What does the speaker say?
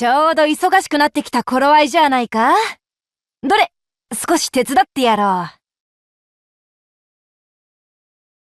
ちょうど忙しくなってきた頃合いじゃないかどれ、少し手伝ってやろう。